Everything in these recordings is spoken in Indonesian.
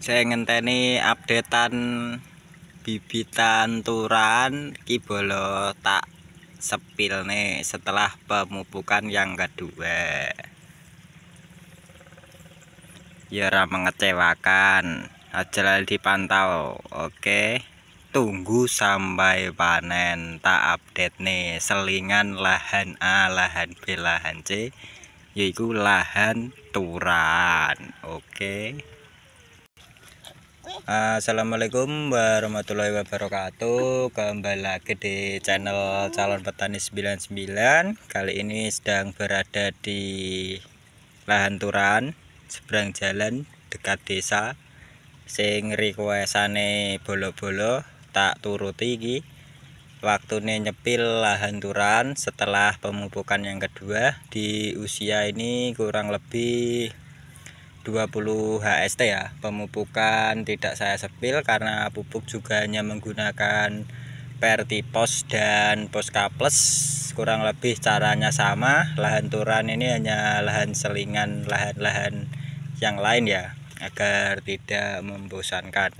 saya ngenteni updatean bibitan turan kibolo tak sepil nih setelah pemupukan yang kedua ya mengecewakan aja dipantau oke tunggu sampai panen tak update nih selingan lahan A lahan B lahan C yaitu lahan turan oke Eh, Assalamualaikum warahmatullahi wabarakatuh Kembali lagi di channel calon petani 99 Kali ini sedang berada di lahan turan Seberang jalan dekat desa Sing requestane bolo-bolo Tak turuti iki Waktunya nyepil lahan turan setelah pemupukan yang kedua Di usia ini kurang lebih 20 HST ya pemupukan tidak saya sepil karena pupuk juga hanya menggunakan pertipos dan poska plus kurang lebih caranya sama lahan turan ini hanya lahan selingan lahan-lahan yang lain ya agar tidak membosankan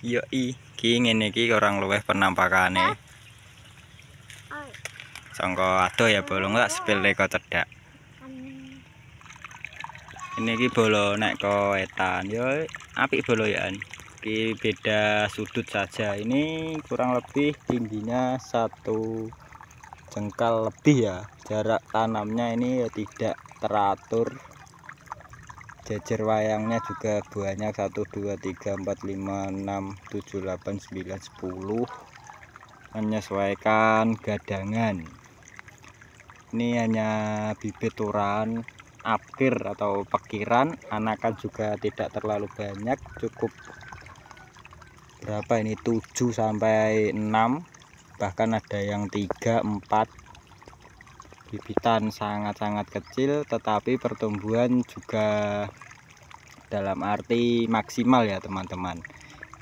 yo i king ini iki orang luweh penampakannya. Oh. Songko aduh ya bolong nggak sepil kok cedak ini ki bolo naik ke etan yo api bolo ya ki beda sudut saja ini kurang lebih tingginya satu jengkal lebih ya jarak tanamnya ini ya tidak teratur jajar wayangnya juga banyak 1 2 3 4 5 6 7 8 9 10 menyesuaikan gadangan ini hanya bibit turan apkir atau pekiran anakan juga tidak terlalu banyak cukup berapa ini 7 sampai 6 bahkan ada yang 3 4 bibitan sangat-sangat kecil tetapi pertumbuhan juga dalam arti maksimal ya teman-teman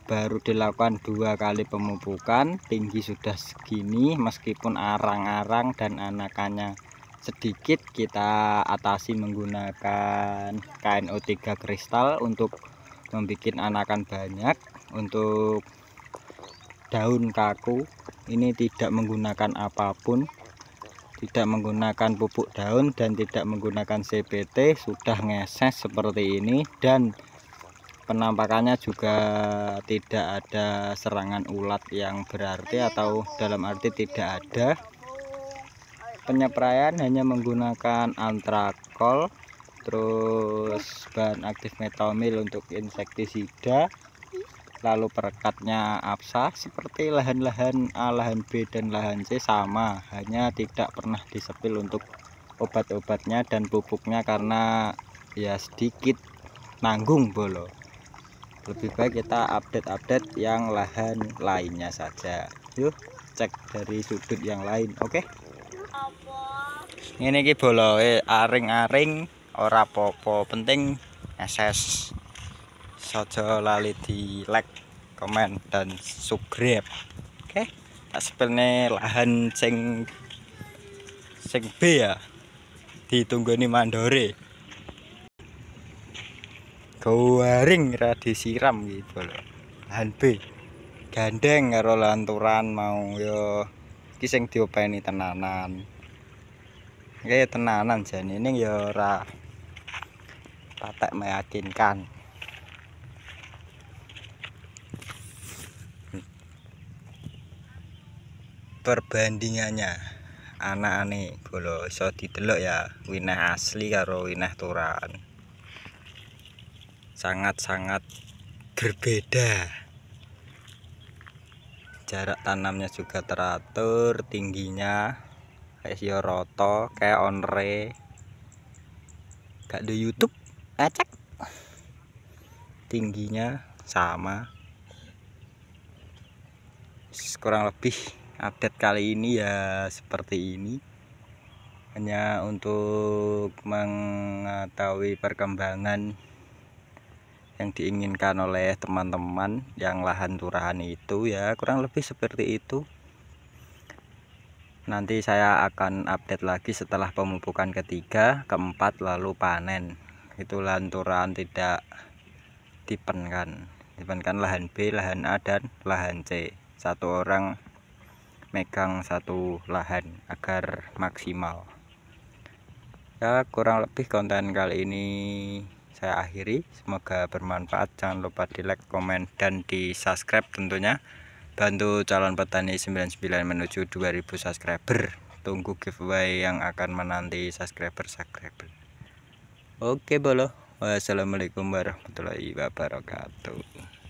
baru dilakukan dua kali pemupukan tinggi sudah segini meskipun arang-arang dan anakannya sedikit kita atasi menggunakan KNO3 kristal untuk membuat anakan banyak untuk daun kaku ini tidak menggunakan apapun tidak menggunakan pupuk daun dan tidak menggunakan CPT sudah ngeses seperti ini dan penampakannya juga tidak ada serangan ulat yang berarti atau dalam arti tidak ada penyepraian hanya menggunakan antrakol terus bahan aktif metamil untuk insektisida lalu perekatnya APSA seperti lahan-lahan A, lahan B, dan lahan C sama hanya tidak pernah disepil untuk obat-obatnya dan pupuknya karena ya sedikit nanggung bolo lebih baik kita update-update yang lahan lainnya saja yuk cek dari sudut yang lain oke okay? ini ki bolowe aring-aring ora popo penting SS saja lali di like komen dan subscribe oke okay? tak sepilnya lahan sing sing B ya ditunggu nih mandore goreng rada siram gitu loh lahan B gandeng ngerolah anturan mau yo kiseng diopeni tenanan Oke tenanan jan ini ya ora patek meyakinkan. Perbandingannya anak ane bolo iso didelok ya winah asli karo winah turan. Sangat-sangat berbeda. Jarak tanamnya juga teratur, tingginya kayak Roto, kayak Onre gak ada YouTube acak tingginya sama kurang lebih update kali ini ya seperti ini hanya untuk mengetahui perkembangan yang diinginkan oleh teman-teman yang lahan turahan itu ya kurang lebih seperti itu nanti saya akan update lagi setelah pemupukan ketiga keempat lalu panen itu lanturan tidak dipenkan dipenkan lahan B lahan A dan lahan C satu orang megang satu lahan agar maksimal ya kurang lebih konten kali ini saya akhiri semoga bermanfaat jangan lupa di like komen dan di subscribe tentunya bantu calon petani 99 menuju 2000 subscriber tunggu giveaway yang akan menanti subscriber subscriber oke bolo wassalamualaikum warahmatullahi wabarakatuh